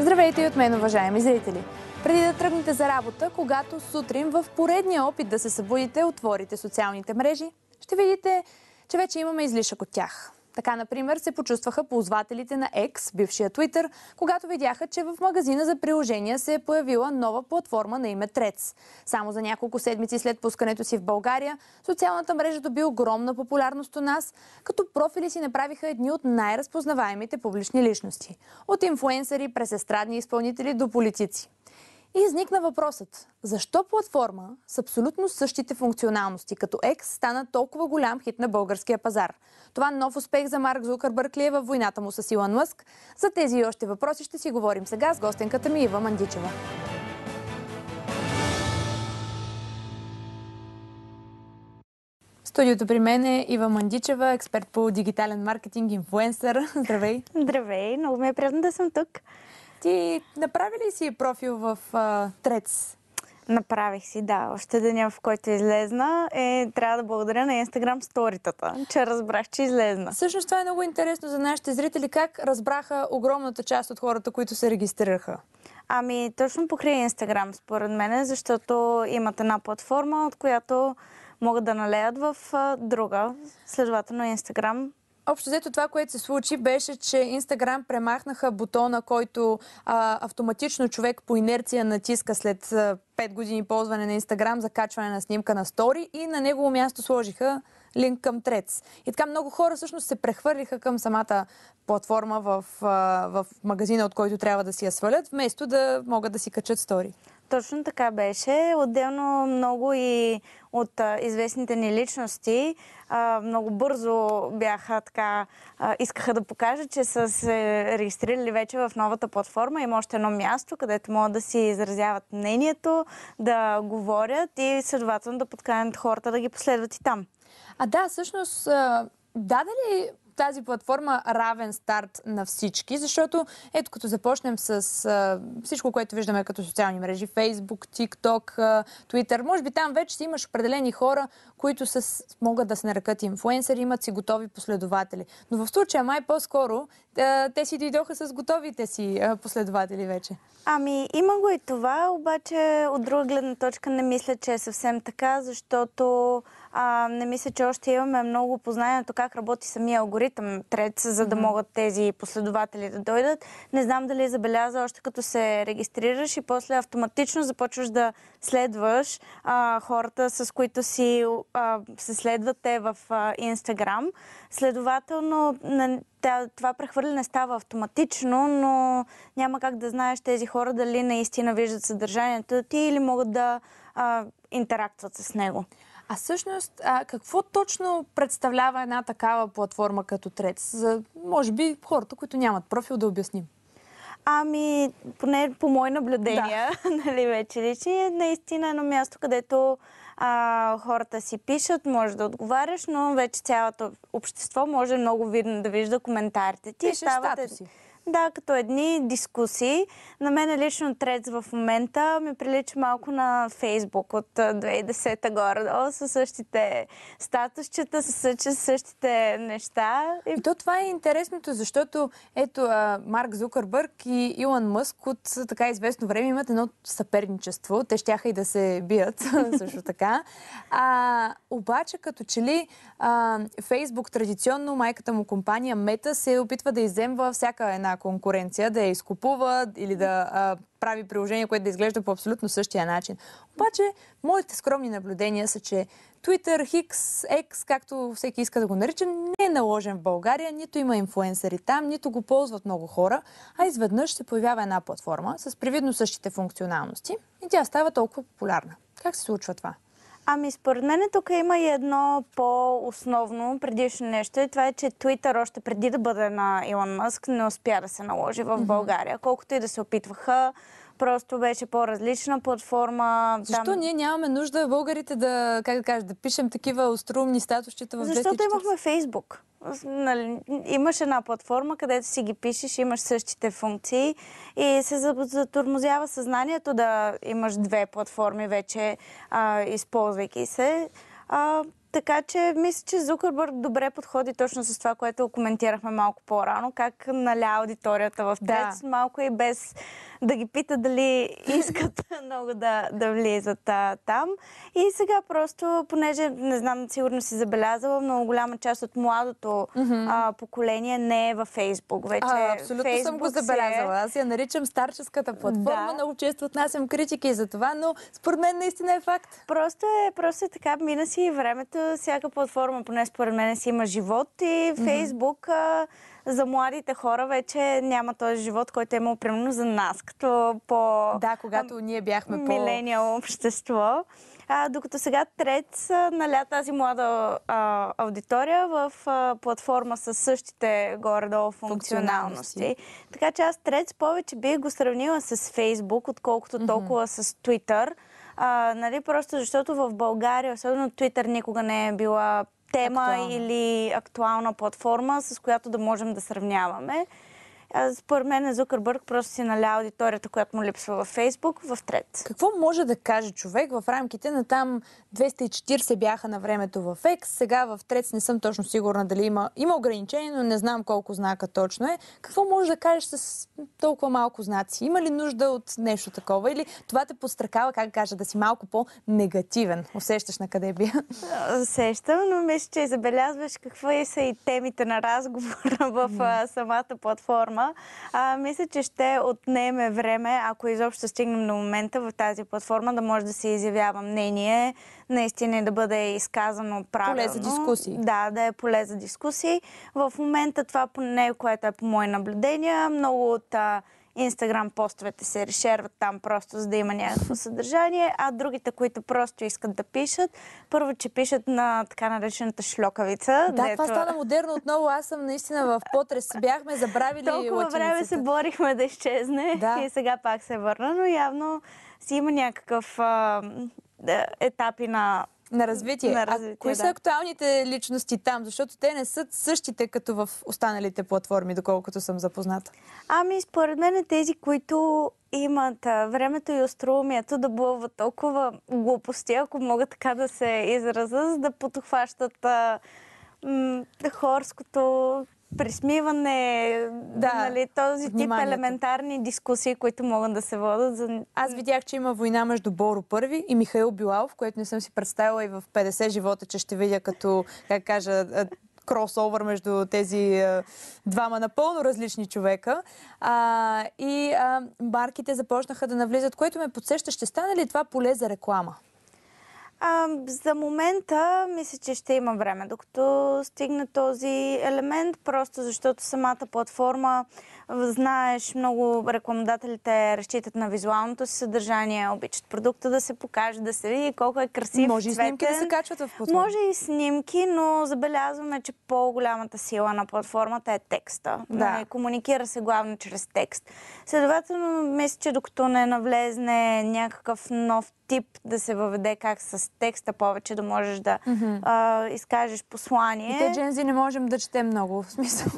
Здравейте и от мен, уважаеми зрители! Преди да тръгнете за работа, когато сутрин в поредния опит да се събудите, отворите социалните мрежи, ще видите, че вече имаме излишък от тях. Така, например, се почувстваха ползвателите на X, бившия Twitter, когато видяха, че в магазина за приложения се е появила нова платформа на име Трец. Само за няколко седмици след пускането си в България, социалната мрежа доби огромна популярност у нас, като профили си направиха едни от най-разпознаваемите публични личности. От инфуенсъри през естрадни изпълнители до политици. И изникна въпросът, защо платформа с абсолютно същите функционалности като X стана толкова голям хит на българския пазар? Това нов успех за Марк Зукър ли е във войната му с Илон Мъск? За тези и още въпроси ще си говорим сега с гостенката ми Ива Мандичева. студиото при мен е Ива Мандичева, експерт по дигитален маркетинг, инфлуенсър. Здравей! Здравей! Много ме е приятно да съм тук. Ти направи ли си профил в Трец? Направих си, да. Още деня, в който излезна, е, трябва да благодаря на Instagram сторитата, че разбрах, че излезна. Всъщност това е много интересно за нашите зрители. Как разбраха огромната част от хората, които се регистрираха? Ами, точно покрай Instagram, според мен, защото имат една платформа, от която могат да налеят в друга. Следователно, Instagram Общо взето това, което се случи, беше, че Инстаграм премахнаха бутона, който а, автоматично човек по инерция натиска след а, 5 години ползване на Инстаграм за качване на снимка на стори и на негово място сложиха линк към Трец. И така много хора всъщност се прехвърлиха към самата платформа в, в магазина, от който трябва да си я свалят, вместо да могат да си качат стори. Точно така беше. Отделно много и от а, известните ни личности а, много бързо бяха така, а, искаха да покажат, че са се регистрирали вече в новата платформа. Има още едно място, където могат да си изразяват мнението, да говорят и следователно да подканят хората да ги последват и там. А да, всъщност, даде ли тази платформа равен старт на всички, защото ето като започнем с а, всичко, което виждаме като социални мрежи, Facebook, TikTok, а, Twitter, може би там вече си имаш определени хора, които с, могат да се нарекат инфуенсери, имат си готови последователи. Но в случая май по-скоро а, те си дойдоха с готовите си а, последователи вече. Ами, има го и това, обаче от друга гледна точка не мисля, че е съвсем така, защото а, не мисля, че още имаме много познанието как работи самия алгоритъм трец, за да могат тези последователи да дойдат. Не знам дали е забеляза още като се регистрираш и после автоматично започваш да следваш а, хората, с които си а, се следвате в а, Инстаграм. Следователно, на, това прехвърляне става автоматично, но няма как да знаеш тези хора дали наистина виждат съдържанието ти или могат да а, интерактват с него. А всъщност, а, какво точно представлява една такава платформа като Трец? За, може би, хората, които нямат профил, да обясним. Ами, поне по мое наблюдения, да. нали, вече лични, е наистина едно място, където а, хората си пишат, може да отговаряш, но вече цялото общество може много видно да вижда коментарите ти. Пишеш статуси. Да, като едни дискусии. На мен лично трец в момента ми прилича малко на Фейсбук от 2010-та О, с същите статусчета, с същите неща. И то това е интересното, защото ето Марк Зукърбърг и Илон Мъск от така известно време имат едно съперничество. Те щяха и да се бият също така. А, обаче, като че ли а, Фейсбук традиционно, майката му компания Мета се опитва да иземва всяка една конкуренция, да я изкупува или да а, прави приложение, което да изглежда по абсолютно същия начин. Обаче, моите скромни наблюдения са, че Twitter, X, X, както всеки иска да го нарича, не е наложен в България, нито има инфуенсъри там, нито го ползват много хора, а изведнъж се появява една платформа с привидно същите функционалности и тя става толкова популярна. Как се случва това? Ами според мен тук има и едно по-основно предишно нещо и това е, че Twitter още преди да бъде на Илон Мъск не успя да се наложи в България, колкото и да се опитваха Просто беше по-различна платформа. Защо там... ние нямаме нужда българите да, как да кажа, да пишем такива острумни статусчета в Защото имахме Фейсбук. Нали, имаш една платформа, където си ги пишеш, имаш същите функции и се затормозява съзнанието да имаш две платформи вече, а, използвайки се. А, така че мисля, че Зукърбърг добре подходи точно с това, което коментирахме малко по-рано, как наля аудиторията в Тец, да. малко и без да ги пита дали искат много да, да влизат а, там. И сега просто, понеже, не знам, сигурно си забелязала, много голяма част от младото mm-hmm. а, поколение не е във Фейсбук. Вече а, абсолютно Facebook съм го е- забелязала. Аз я наричам старческата платформа. Да. Много често отнасям критики за това, но според мен наистина е факт. Просто е, просто е така, мина си времето, всяка платформа, поне според мен си има живот и Фейсбук mm-hmm за младите хора вече няма този живот, който е имал примерно за нас, като по... Да, когато ние бяхме по... Милениал общество. А, докато сега Трец наля тази млада а, аудитория в а, платформа с същите горе-долу функционалности. функционалности. Така че аз Трец повече бих го сравнила с Фейсбук, отколкото толкова mm-hmm. с Twitter. А, нали, просто защото в България, особено Twitter никога не е била тема актуална. или актуална платформа, с която да можем да сравняваме. Е, според мен Зукърбърг просто си наля аудиторията, която му липсва във Фейсбук, в трет. Какво може да каже човек в рамките на там 240 бяха на времето в Екс, сега в трец не съм точно сигурна дали има, има ограничение, но не знам колко знака точно е. Какво може да кажеш с толкова малко знаци? Има ли нужда от нещо такова? Или това те подстракава, как кажа, да си малко по-негативен? Усещаш на къде бия? Усещам, но мисля, че забелязваш какво са и темите на разговора в самата платформа платформа. А, мисля, че ще отнеме време, ако изобщо стигнем до момента в тази платформа, да може да се изявява мнение, наистина да бъде изказано правилно. Поле за дискусии. Да, да е поле за дискусии. В момента това поне, което е по мое наблюдение, много от Инстаграм постовете се решерват там просто, за да има някакво съдържание, а другите, които просто искат да пишат, първо, че пишат на така наречената шлокавица. Да, това стана модерно отново. Аз съм наистина в потрес. Бяхме забравили Толкова латиницата. време се борихме да изчезне да. и сега пак се върна, но явно си има някакъв а, е, етапи на на развитие. На развитие а кои да. са актуалните личности там? Защото те не са същите като в останалите платформи, доколкото съм запозната. Ами, според мен е тези, които имат времето и остроумието да бълват толкова глупости, ако мога така да се израза, за да подхващат хорското, присмиване, да, нали, този вниманието. тип елементарни дискусии, които могат да се водят. За... Аз видях, че има война между Боро Първи и Михаил Билалов, което не съм си представила и в 50 живота, че ще видя като, как кажа, кросовър между тези а, двама напълно различни човека. А, и а, марките започнаха да навлизат, което ме подсеща, ще стане ли това поле за реклама? А, за момента мисля, че ще има време, докато стигне този елемент, просто защото самата платформа Знаеш, много рекламодателите разчитат на визуалното си съдържание, обичат продукта да се покаже, да се види колко е красив. Може цветен. и снимки да се качват в платформата. Може и снимки, но забелязваме, че по-голямата сила на платформата е текста. Да. не нали, комуникира се главно чрез текст. Следователно, мисля, че докато не навлезне някакъв нов тип да се въведе как с текста повече да можеш да mm-hmm. а, изкажеш послание. И те джензи не можем да четем много, в смисъл.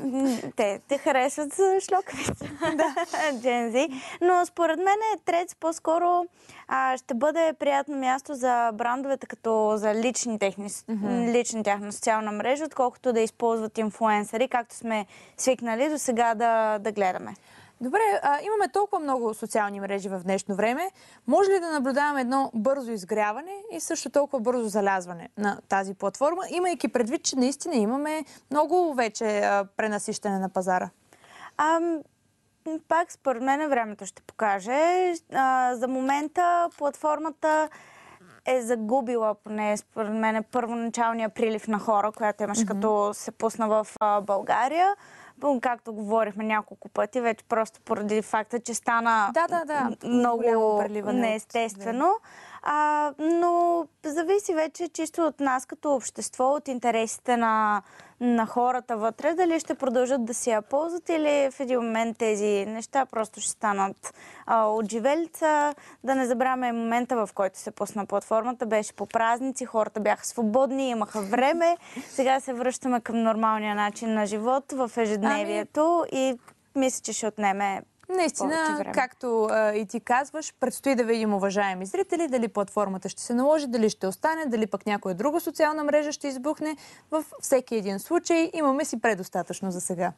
те, те харесват, защото да, джензи. Но според мен Трец по-скоро а, ще бъде приятно място за брандовете, като за лични, техни, mm-hmm. лични тяхна социална мрежа, отколкото да използват инфлуенсъри, както сме свикнали до сега да, да гледаме. Добре, а, имаме толкова много социални мрежи в днешно време. Може ли да наблюдаваме едно бързо изгряване и също толкова бързо залязване на тази платформа, имайки предвид, че наистина имаме много вече а, пренасищане на пазара? пак според мен времето ще покаже. А, за момента платформата е загубила, поне според мен, първоначалния прилив на хора, която имаш mm-hmm. като се пусна в а, България. Както говорихме няколко пъти, вече просто поради факта, че стана да, да, да. много неестествено. Да. А, но зависи вече чисто от нас като общество, от интересите на, на хората вътре, дали ще продължат да си я ползват или в един момент тези неща просто ще станат а, от живелица. Да не забравяме момента, в който се пусна платформата. Беше по празници, хората бяха свободни, имаха време. Сега се връщаме към нормалния начин на живот в ежедневието ами... и мисля, че ще отнеме Наистина, както а, и ти казваш, предстои да видим, уважаеми зрители, дали платформата ще се наложи, дали ще остане, дали пък някоя друга социална мрежа ще избухне. Във всеки един случай имаме си предостатъчно за сега.